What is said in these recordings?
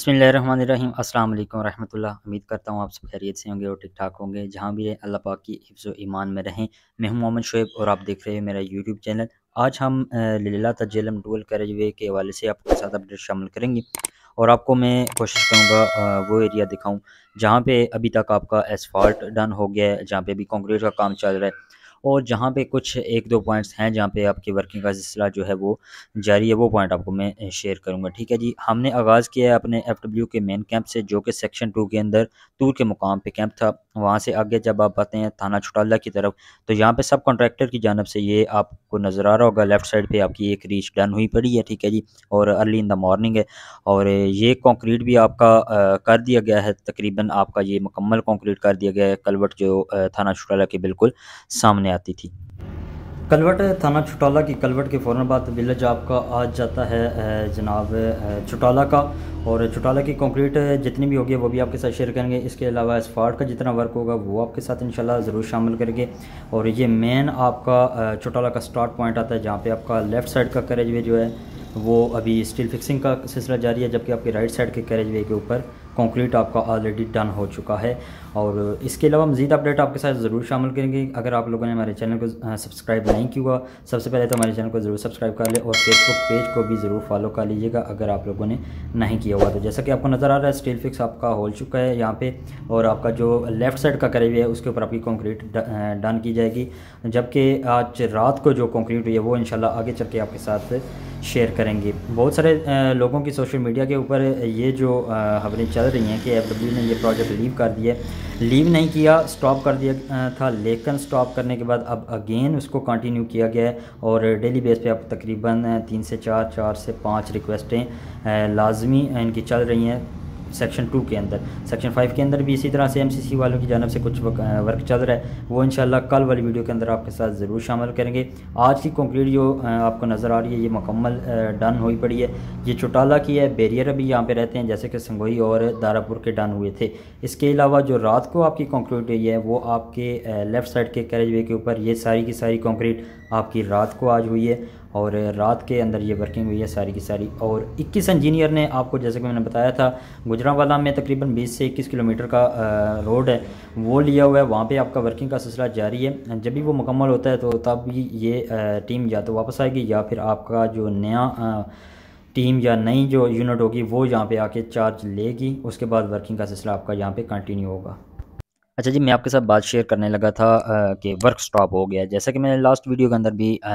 अस्सलाम वालेकुम रहमतुल्लाह उम्मीद करता हूँ आप सब खैरियत से होंगे और ठीक ठाक होंगे जहाँ भी रहें अल्लाह पाक की हिफ्ज़ ईमान में रहें मैं हूँ मोहम्मद शुएब और आप देख रहे हैं मेरा यूट्यूब चैनल आज हम लीला तजलम डुअल कैरेजवे के हवाले से आपके साथ अपडेट शामिल करेंगे और आपको मैं कोशिश करूँगा वो एरिया दिखाऊँ जहाँ पर अभी तक आपका एसफाल्ट डन हो गया है जहाँ पर अभी कॉन्क्रीट का काम चल रहा है और जहाँ पे कुछ एक दो पॉइंट्स हैं जहाँ पे आपकी वर्किंग का सिलसिला जो है वो जारी है वो पॉइंट आपको मैं शेयर करूँगा ठीक है जी हमने आगाज़ किया है अपने एफ के मेन कैंप से जो कि सेक्शन टू के अंदर टूर के मुकाम पर कैंप था वहाँ से आगे जब आप आते हैं थाना छुटाला की तरफ तो यहाँ पर सब कॉन्ट्रैक्टर की जानब से ये आपको नज़र आ रहा होगा लेफ्ट साइड पर आपकी एक रीच डन हुई पड़ी है ठीक है जी और अर्ली इन द मॉर्निंग है और ये कॉन्क्रीट भी आपका कर दिया गया है तकरीबन आपका ये मुकम्मल कॉन्क्रीट कर दिया गया है कलवट जो थाना छुटाला के बिल्कुल सामने में आती थी कलवट थाना छुटाला की कलवट के फौरन बाद विलेज आपका आ जाता है जनाब छुटाला का और छुटाला की कंक्रीट जितनी भी होगी वो भी आपके साथ शेयर करेंगे इसके अलावा स्पार्ट का जितना वर्क होगा वो आपके साथ इंशाल्लाह ज़रूर शामिल करेंगे और ये मेन आपका छुटाला का स्टार्ट पॉइंट आता है जहाँ पर आपका लेफ़्ट साइड का कैरेज वे जो है वो अभी स्टील फिक्सिंग का सिलसिला जारी है जबकि आपके राइट साइड के कैरेज वे के ऊपर कंक्रीट आपका ऑलरेडी डन हो चुका है और इसके अलावा मजीद अपडेट आपके साथ ज़रूर शामिल करेंगे अगर आप लोगों ने हमारे चैनल को सब्सक्राइब नहीं किया सबसे पहले तो हमारे चैनल को ज़रूर सब्सक्राइब कर ले और फेसबुक पेज को भी ज़रूर फॉलो कर लीजिएगा अगर आप लोगों ने नहीं किया हुआ तो जैसा कि आपको नज़र आ रहा है स्टील फिक्स आपका हो चुका है यहाँ पर और आपका जो लेफ़्ट साइड का करीब है उसके ऊपर आपकी कॉन्क्रीट डन की जाएगी जबकि आज रात को जो कॉन्क्रीट हुई है वो इन आगे चल के आपके साथ शेयर करेंगे बहुत सारे लोगों की सोशल मीडिया के ऊपर ये जो खबरें चल रही हैं कि एफ ने ये प्रोजेक्ट लीव कर दिया लीव नहीं किया स्टॉप कर दिया था लेकिन स्टॉप करने के बाद अब अगेन उसको कंटिन्यू किया गया है और डेली बेस पे अब तकरीबन तीन से चार चार से पाँच रिक्वेस्टें लाजमी इनकी चल रही हैं सेक्शन टू के अंदर सेक्शन फाइव के अंदर भी इसी तरह से एमसीसी वालों की जानब से कुछ वर्क चल रहा है वो शाला कल वाली वीडियो के अंदर आपके साथ ज़रूर शामिल करेंगे आज की कंक्रीट जो आपको नज़र आ रही है ये मुकम्मल डन हुई पड़ी है ये चुटाला की है बैरियर अभी यहाँ पर रहते हैं जैसे कि संगोई और दारापुर के डन हुए थे इसके अलावा जो रात को आपकी कॉन्क्रीट हुई है वो आपके लेफ़्ट साइड के कैरेज वे के ऊपर ये सारी की सारी कॉन्क्रीट आपकी रात को आज हुई है और रात के अंदर ये वर्किंग हुई है सारी की सारी और 21 इंजीनियर ने आपको जैसे कि मैंने बताया था गुजरावाला में तकरीबन 20 से 21 किलोमीटर का रोड है वो लिया हुआ है वहाँ पे आपका वर्किंग का सिलसिला जारी है जब भी वो मुकम्मल होता है तो तब भी ये टीम या तो वापस आएगी या फिर आपका जो नया टीम या नई जो यूनिट होगी वो यहाँ पर आके चार्ज लेगी उसके बाद वर्किंग का सिलसिला आपका यहाँ पर कंटिन्यू होगा अच्छा जी मैं आपके साथ बात शेयर करने लगा था आ, कि वर्क स्टॉप हो गया जैसा कि मैंने लास्ट वीडियो के अंदर भी आ,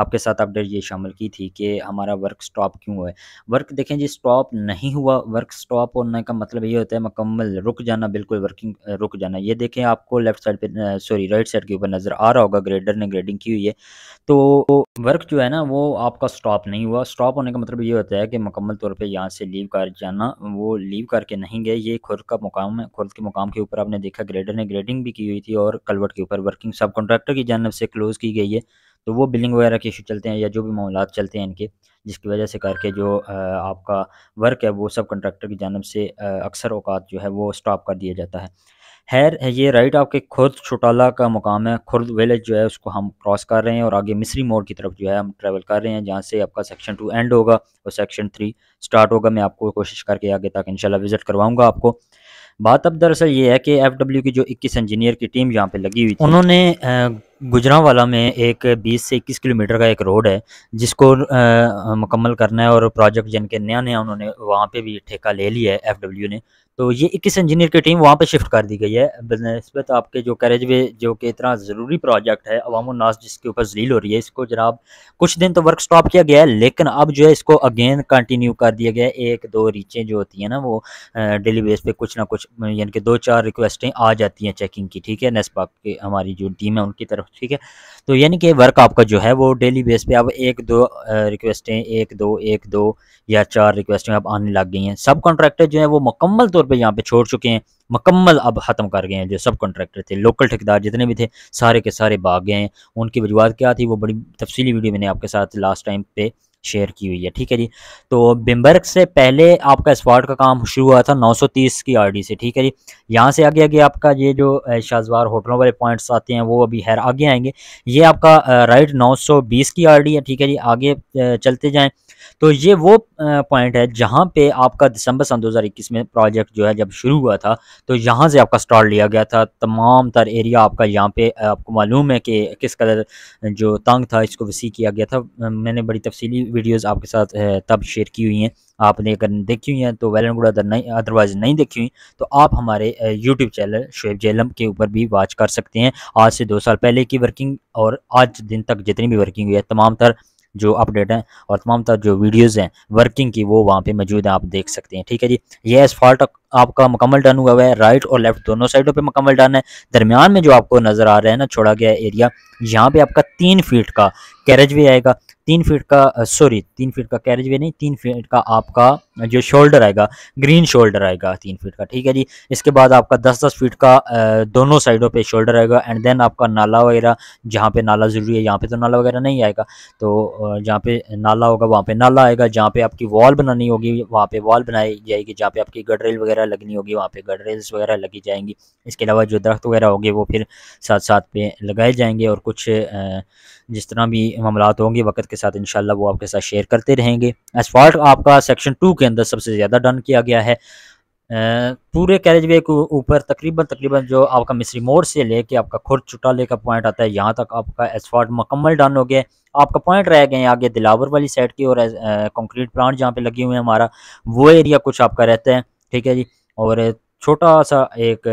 आपके साथ अपडेट ये शामिल की थी कि हमारा वर्क स्टॉप क्यों हुआ है वर्क देखें जी स्टॉप नहीं हुआ वर्क स्टॉप होने का मतलब ये होता है मुकम्मल रुक जाना बिल्कुल वर्किंग रुक जाना ये देखें आपको लेफ्ट साइड पर सॉरी राइट साइड के ऊपर नज़र आ रहा होगा ग्रेडर ने ग्रेडिंग की हुई है तो वर्क जो है ना वो आपका स्टॉप नहीं हुआ स्टॉप होने का मतलब ये होता है कि मुकम्मल तौर पर यहाँ से लीव कर जाना वो लीव करके नहीं गए ये खुद का मुकाम है खुद के मुकाम के ऊपर आपने देखा ग्रेडर ने ग्रेडिंग भी की हुई थी और कलवट के ऊपर वर्किंग सब कॉन्ट्रैक्टर की जानब से क्लोज़ की गई है तो वो बिलिंग वगैरह के इशू चलते हैं या जो भी मामला चलते हैं इनके जिसकी वजह से करके जो आपका वर्क है वो सब कंट्रैक्टर की जानब से अक्सर अवकात जो है वो स्टॉप कर दिया जाता है है ये राइट आपके खुर्द छोटाला का मुकाम है खुर्द विलेज जो है उसको हम क्रॉस कर रहे हैं और आगे मिसरी मोड़ की तरफ जो है हम ट्रैवल कर रहे हैं जहाँ से आपका सेक्शन टू एंड होगा और सेक्शन थ्री स्टार्ट होगा मैं आपको कोशिश करके आगे तक इंशाल्लाह विज़िट करवाऊंगा आपको बात अब दरअसल ये है कि एफ डब्ल्यू की जो इक्कीस इंजीनियर की टीम यहाँ पे लगी हुई थी उन्होंने गुजरावाला में एक 20 से 21 किलोमीटर का एक रोड है जिसको मुकम्मल करना है और प्रोजेक्ट जिनके नया नया उन्होंने वहाँ पे भी ठेका ले लिया है एफडब्ल्यू ने तो ये 21 इंजीनियर की टीम वहाँ पे शिफ्ट कर दी गई है बनस्बत आपके जो कैरेज वे जो कि इतना ज़रूरी प्रोजेक्ट है अवाम नाज जिसके ऊपर जलील हो रही है इसको जनाब कुछ दिन तो वर्क स्टॉप किया गया है लेकिन अब जो है इसको अगेन कंटिन्यू कर दिया गया है एक दो रीचें जो होती हैं ना वो डेली बेस पर कुछ ना कुछ यानी कि दो चार रिक्वेस्टें आ जाती हैं चेकिंग की ठीक है नेस्पा की हमारी जो टीम है उनकी तरफ ठीक है तो यानी कि वर्क आपका जो है वो डेली बेस पे अब एक दो रिक्वेस्टें एक दो एक दो या चार रिक्वेस्टें अब आने लग गई हैं सब कॉन्ट्रैक्टर जो है वो मुकम्मल तौर पर यहाँ पे छोड़ चुके हैं मुकम्मल अब ख़त्म कर गए हैं जो सब कॉन्ट्रैक्टर थे लोकल ठेकेदार जितने भी थे सारे के सारे भाग गए हैं उनकी वजूहत क्या थी वो बड़ी तफसीली वीडियो मैंने आपके साथ लास्ट टाइम पे शेयर की हुई है ठीक है जी तो बिम्बर्ग से पहले आपका स्पॉट का काम शुरू हुआ था 930 की आरडी से ठीक है जी यहाँ से आगे आगे आपका ये जो शाहजवार होटलों वाले पॉइंट्स आते हैं वो अभी है आगे आएंगे ये आपका राइट 920 की आरडी है ठीक है जी आगे चलते जाएं तो ये वो पॉइंट है जहाँ पे आपका दिसंबर सन 2021 में प्रोजेक्ट जो है जब शुरू हुआ था तो यहाँ से आपका स्टार्ट लिया गया था तमाम तर एरिया आपका यहाँ पे आपको मालूम है कि किस कदर जो तंग था इसको वसी किया गया था मैंने बड़ी तफसीली वीडियोज़ आपके साथ तब शेयर की हुई हैं आपने अगर देखी हुई हैं तो वेल एंड गुड अदर नहीं अदरवाइज नहीं देखी हुई तो आप हमारे यूट्यूब चैनल शुएब जेलम के ऊपर भी वॉच कर सकते हैं आज से दो साल पहले की वर्किंग और आज दिन तक जितनी भी वर्किंग हुई है तमाम तर जो अपडेट हैं और तमाम तर जो वीडियोज़ हैं वर्किंग की वो वहाँ पर मौजूद हैं आप देख सकते हैं ठीक है जी ये एस फॉल्ट आपका मुकम्मल डन हुआ हुआ है राइट और लेफ्ट दोनों साइडों पे मुकम्मल डन है दरमियान में जो आपको नज़र आ रहा है ना छोड़ा गया एरिया यहाँ पे आपका तीन फीट का कैरेज वे आएगा तीन फीट का सॉरी तीन फीट का कैरेज वे नहीं तीन फीट का आपका जो शोल्डर आएगा ग्रीन शोल्डर आएगा तीन फीट का ठीक है जी इसके बाद आपका दस दस फीट का दोनों साइडों पे शोल्डर आएगा एंड देन आपका नाला वगैरह जहाँ पे नाला ज़रूरी है यहाँ पे तो नाला वगैरह नहीं आएगा तो जहाँ पे नाला होगा वहाँ पे नाला आएगा जहाँ पे आपकी वॉल बनानी होगी वहाँ पे वॉल बनाई जाएगी जहाँ पे आपकी गडरेल वगैरह वगैरह लगनी होगी वहाँ पे गडरेल्स वगैरह लगी जाएंगी इसके अलावा जो दरख्त वगैरह होंगे वो फिर साथ साथ पे लगाए जाएंगे और कुछ जिस तरह भी मामला होंगे वक्त के साथ इनशाला वो आपके साथ शेयर करते रहेंगे एसफॉल्ट आपका सेक्शन टू के अंदर सबसे ज़्यादा डन किया गया है पूरे कैरेज वे के ऊपर तकरीबन तकरीबन जो आपका मिस्री मोड़ से लेके आपका खुर चुटाले का पॉइंट आता है यहाँ तक आपका एसफॉल्ट मुकम्मल डन हो गया आपका पॉइंट रह गए आगे दिलावर वाली साइड की और कंक्रीट प्लांट जहाँ पे लगे हुए हैं हमारा वो एरिया कुछ आपका रहता है ठीक है जी और छोटा सा एक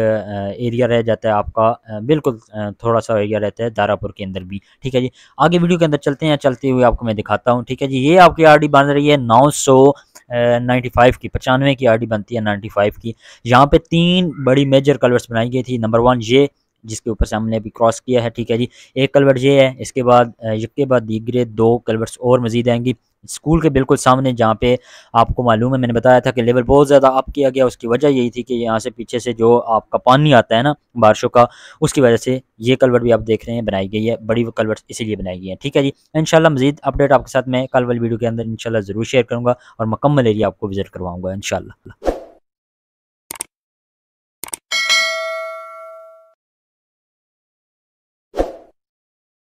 एरिया रह जाता है आपका बिल्कुल थोड़ा सा एरिया रहता है दारापुर के अंदर भी ठीक है जी आगे वीडियो के अंदर चलते हैं चलते हुए आपको मैं दिखाता हूँ ठीक है जी ये आपकी आर डी बन रही है नौ नाइन्टी फाइव की पचानवे की आर डी बनती है नाइन्टी फाइव की यहाँ पे तीन बड़ी मेजर कलर्स बनाई गई थी नंबर वन ये जिसके ऊपर से हमने अभी क्रॉस किया है ठीक है जी एक कलवर्ट ये है इसके बाद इसके बाद दीगरे दो कलवर्ट्स और मजीद आएंगी स्कूल के बिल्कुल सामने जहाँ पे आपको मालूम है मैंने बताया था कि लेवल बहुत ज़्यादा अप किया गया उसकी वजह यही थी कि यहाँ से पीछे से जो आपका पानी आता है ना बारिशों का उसकी वजह से ये कलवर्ट भी आप देख रहे हैं बनाई गई है बड़ी कलवर्ट इसीलिए बनाई गई है ठीक है जी इन मजीद अपडेट आपके साथ मैं कल वाली वीडियो के अंदर इनशाला ज़रूर शेयर करूँगा और मकम्मल एरिया आपको विजिट करवाऊँगा इनशाला